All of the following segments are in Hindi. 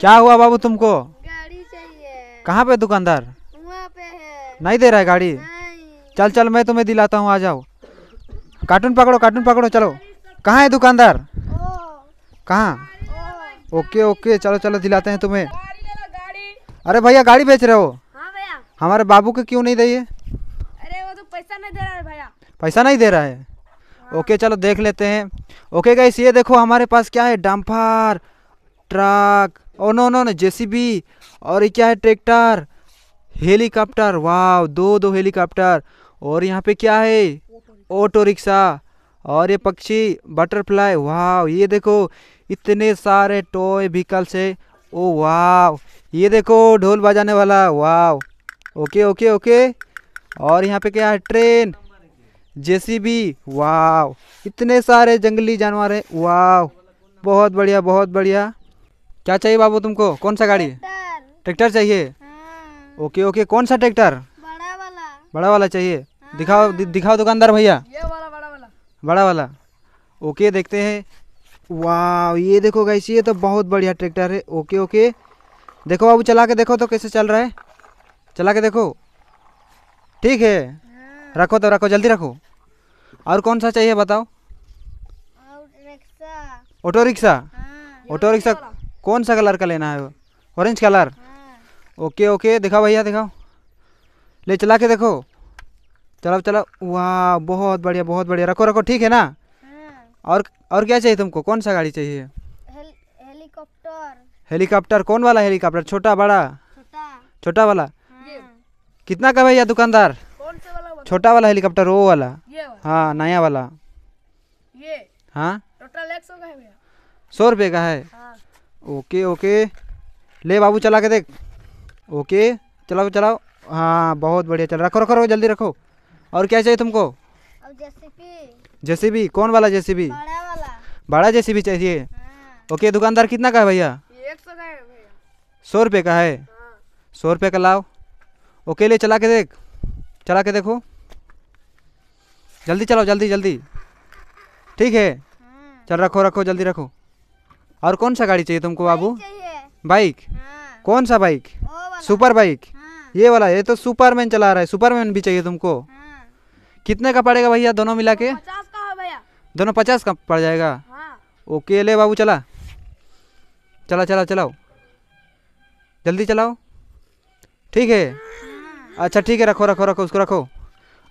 क्या हुआ बाबू तुमको गाड़ी चाहिए कहाँ पे दुकानदार नहीं दे रहा है गाड़ी चल चल मैं तुम्हें दिलाता हूँ आ जाओ कार्टून पकड़ो कार्टून पकड़ो चलो कहाँ है दुकानदार कहाँ ओके ओके चलो चलो दिलाते हैं तुम्हें अरे भैया गाड़ी बेच रहे हो हाँ हमारे बाबू को क्यों नहीं दिए अरे वो तो पैसा नहीं दे रहा है भैया पैसा नहीं दे रहा है हाँ। ओके चलो देख लेते हैं ओके गाइस ये देखो हमारे पास क्या है डम्फर ट्रक और नो नो नो जेसीबी और ये क्या है ट्रैक्टर हेलीकॉप्टर वाह दो दो हेलीकॉप्टर और यहाँ पे क्या है ऑटो रिक्शा और ये पक्षी बटरफ्लाई वाह ये देखो इतने सारे टॉय व्हीकल्स है ओ वाह ये देखो ढोल बजाने वाला वाह ओके ओके ओके और यहाँ पे क्या है ट्रेन जेसीबी वाह इतने सारे जंगली जानवर है वाह बहुत बढ़िया बहुत बढ़िया क्या चाहिए बाबू तुमको कौन सा गाड़ी ट्रैक्टर चाहिए हाँ। ओके ओके कौन सा ट्रैक्टर बड़ा वाला बड़ा वाला चाहिए हाँ। दिखाओ दिखाओ दुकानदार भैया बड़ा वाला ओके देखते हैं वाह ये देखो गैस ये तो बहुत बढ़िया ट्रैक्टर है ओके ओके देखो बाबू चला के देखो तो कैसे चल रहा है चला के देखो ठीक है हाँ। रखो तो रखो जल्दी रखो और कौन सा चाहिए बताओ ऑटो रिक्शा ऑटो रिक्शा कौन सा कलर का लेना है वो ऑरेंज कलर ओके ओके दिखाओ भैया दिखाओ ले चला के देखो चलाओ चलाओ वाह बहुत बढ़िया बहुत बढ़िया रखो रखो ठीक है ना हाँ। और और क्या चाहिए तुमको कौन सा गाड़ी चाहिए हेलीकॉप्टर हेलीकॉप्टर कौन वाला हेलीकॉप्टर छोटा बड़ा छोटा वाला हाँ। कितना का भैया दुकानदार छोटा वाला हेलीकॉप्टर वो वाला हाँ नया वाला हाँ सौ रुपये का है हाँ। ओके ओके ले बाबू चला के देख ओके चलाओ चलाओ हाँ बहुत बढ़िया चल रखो रखो रखो जल्दी रखो और क्या चाहिए तुमको भी कौन वाला भी बड़ा भी चाहिए हाँ। ओके दुकानदार कितना का है भैया सौ रुपये का है हाँ। सौ रुपये का लाओ ओके ले चला के देख चला के देखो जल्दी चलाओ जल्दी जल्दी ठीक है हाँ। चल रखो रखो जल्दी रखो और कौन सा गाड़ी चाहिए तुमको बाबू बाइक हाँ। कौन सा बाइक सुपर बाइक हाँ। ये वाला ये तो सुपरमैन चला रहा है सुपरमैन भी चाहिए तुमको हाँ। कितने का पड़ेगा भैया दोनों मिला के दोनों पचास का पड़ जाएगा हाँ। ओके ले बाबू चला चला चला चलाओ जल्दी चलाओ ठीक है हाँ। अच्छा ठीक है रखो रखो रखो उसको रखो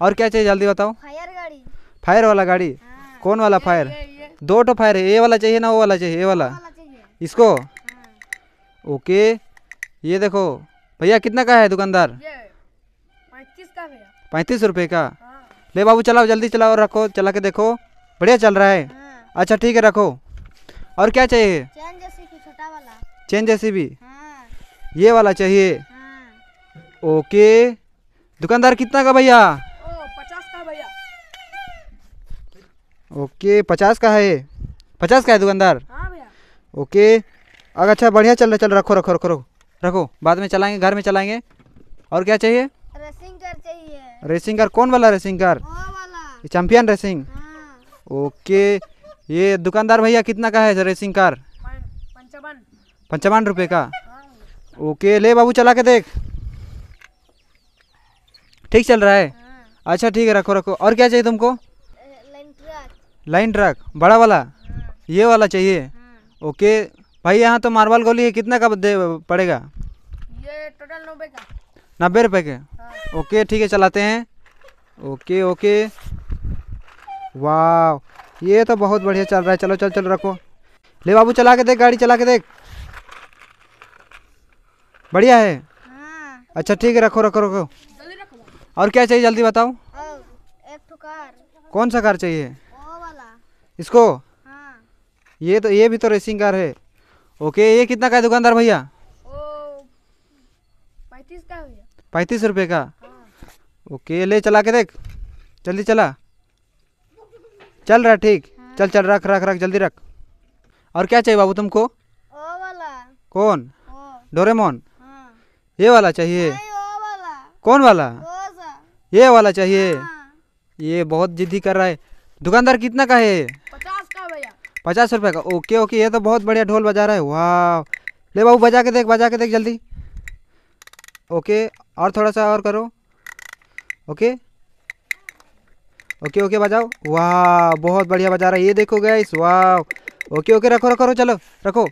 और क्या चाहिए जल्दी बताओ फायर गाड़ी फायर वाला गाड़ी हाँ। कौन वाला फायर दो ठो फायर है ये वाला चाहिए ना वो वाला चाहिए ये वाला इसको हाँ। ओके ये देखो भैया कितना का है दुकानदार पैंतीस रुपये का हाँ। ले बाबू चलाओ जल्दी चलाओ रखो चला के देखो बढ़िया चल रहा है हाँ। अच्छा ठीक है रखो और क्या चाहिए चेंज जैसी छोटा वाला चेन जैसी भी ये वाला चाहिए ओके दुकानदार कितना का भैया ओके पचास का है पचास का है दुकानदार हाँ ओके अगर अच्छा बढ़िया चल रहा चल रखो रखो रखो रखो रखो बाद में चलाएंगे घर में चलाएंगे और क्या चाहिए रेसिंग कार चाहिए रेसिंग कार कौन वाला रेसिंग कार चैंपियन रेसिंग हाँ। ओके ये दुकानदार भैया कितना का है रेसिंग कार पंचावन पंचावन रुपये का हाँ। ओके ले बाबू चला के देख ठीक चल रहा है हाँ। अच्छा ठीक है रखो रखो और क्या चाहिए तुमको लाइन ट्रक बड़ा वाला ये वाला चाहिए हाँ। ओके भाई यहाँ तो मार्बल गोली है कितना का दे पड़ेगा ये टोटल नब्बे का नब्बे रुपये के हाँ। ओके ठीक है चलाते हैं ओके ओके वाह ये तो बहुत बढ़िया चल रहा है चलो चल चलो रखो ले बाबू चला के देख गाड़ी चला के देख बढ़िया है हाँ। अच्छा ठीक है रखो रखो रखो और क्या चाहिए जल्दी बताओ एक कार कौन सा कार चाहिए इसको हाँ। ये तो ये भी तो रेसिंग कार है ओके ये कितना का है दुकानदार भैया पैंतीस का भैया पैंतीस रुपये का हाँ। ओके ले चला के देख जल्दी चला चल रहा ठीक हाँ। चल चल रख रख रख जल्दी रख और क्या चाहिए बाबू तुमको वाला कौन डोरेमोन हाँ। ये वाला चाहिए हाँ, वाला। कौन वाला ये वाला चाहिए हाँ। ये बहुत जिद्दी कर रहा है दुकानदार कितना का है पचास रुपये का ओके ओके ये तो बहुत बढ़िया ढोल बजा रहा है वाह ले बाबू बजा के देख बजा के देख जल्दी ओके और थोड़ा सा और करो ओके ओके ओके बजाओ वाह बहुत बढ़िया बजा रहा है ये देखो गैस वाह ओके ओके रखो रखो चलो रखो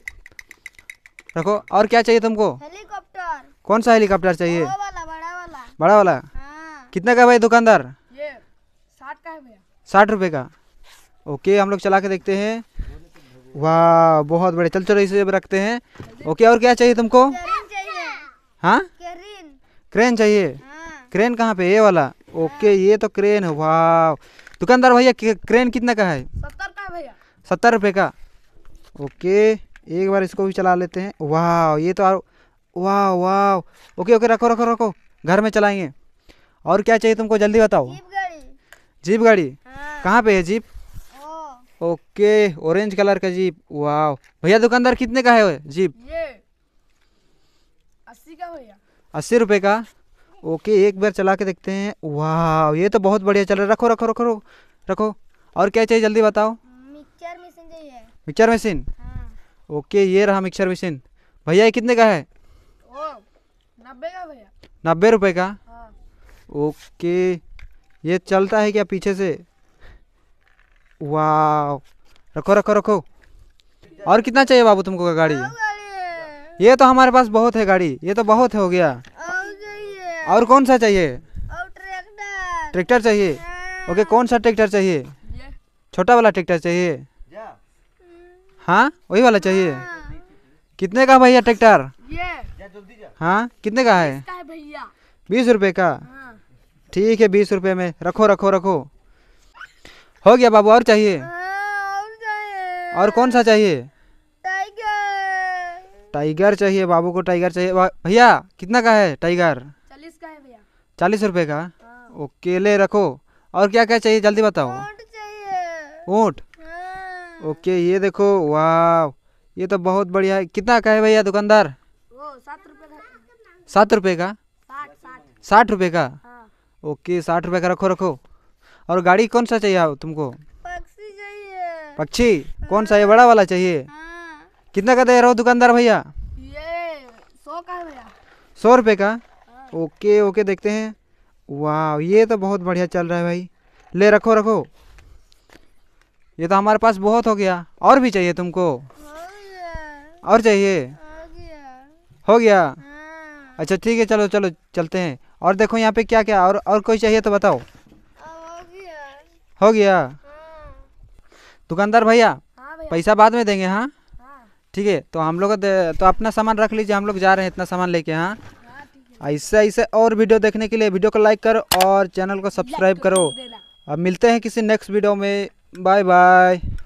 रखो और क्या चाहिए तुमको हेलीकॉप्टर कौन सा हेलीकॉप्टर चाहिए बड़ा वाला हाँ। कितना का भाई दुकानदार साठ का है भैया साठ रुपये का ओके हम लोग चला के देखते हैं वाह बहुत बड़े चल चलो इसे रखते हैं ओके और क्या चाहिए तुमको हाँ क्रेन चाहिए क्रेन हाँ। कहाँ पे ये वाला ओके ये तो क्रेन है वाह दुकानदार भैया क्रेन कितना का है सत्तर रुपये का ओके एक बार इसको भी चला लेते हैं वाह ये तो वाह वाह ओके ओके रखो रखो रखो घर में चलाएंगे और क्या चाहिए तुमको जल्दी बताओ जीप गाड़ी, जीप गाड़ी। हाँ। कहाँ पे है जीप ओके ऑरेंज कलर का जीप वाह भैया दुकानदार कितने का है जीप अस्सी का भैया अस्सी रुपये का ओके एक बार चला के देखते हैं वाह ये तो बहुत बढ़िया चल रहा है रखो रखो रखो रखो और क्या चाहिए जल्दी बताओ मिक्सर मशीन चाहिए मिक्सर मशीन हाँ। ओके ये रहा मिक्सर मशीन भैया ये कितने का है नब्बे का भैया नब्बे रुपये का हाँ। ओके ये चलता है क्या पीछे से वाह रखो रखो रखो और कितना चाहिए बाबू तुमको गाड़ी ये तो हमारे पास बहुत है गाड़ी ये तो बहुत है हो गया और कौन सा चाहिए ट्रैक्टर चाहिए ओके कौन सा ट्रैक्टर चाहिए छोटा वाला ट्रैक्टर चाहिए हाँ वही वाला चाहिए कितने का भैया ट्रैक्टर हाँ कितने का है बीस रुपए का हाँ। ठीक है बीस रुपए में रखो रखो रखो हो गया बाबू और चाहिए हाँ, और चाहिए और कौन सा चाहिए टाइगर टाइगर चाहिए बाबू को टाइगर चाहिए भैया कितना का है टाइगर चालीस का है भैया चालीस रुपये का हाँ। ओके ले रखो और क्या क्या चाहिए जल्दी बताओ ऊँट हाँ। ओके ये देखो वाह ये तो बहुत बढ़िया है कितना का है भैया दुकानदार सात रुपये का साठ रुपये का ओके साठ रुपये का रखो रखो और गाड़ी कौन सा चाहिए तुमको पक्षी चाहिए पक्षी कौन सा ये बड़ा वाला चाहिए हाँ। कितना का दे रहे हो दुकानदार भैया ये सौ का भैया सौ रुपये का हाँ। ओके ओके देखते हैं वाह ये तो बहुत बढ़िया चल रहा है भाई ले रखो रखो ये तो हमारे पास बहुत हो गया और भी चाहिए तुमको और चाहिए हो गया हाँ। अच्छा ठीक है चलो चलो चलते हैं और देखो यहाँ पे क्या क्या और और कोई चाहिए तो बताओ हो गया हाँ। दुकानदार हाँ भैया पैसा बाद में देंगे हाँ, हाँ। ठीक है तो हम लोग तो अपना सामान रख लीजिए हम लोग जा रहे हैं इतना सामान लेके हाँ ऐसे ऐसे और वीडियो देखने के लिए वीडियो को लाइक करो और चैनल को सब्सक्राइब करो अब मिलते हैं किसी नेक्स्ट वीडियो में बाय बाय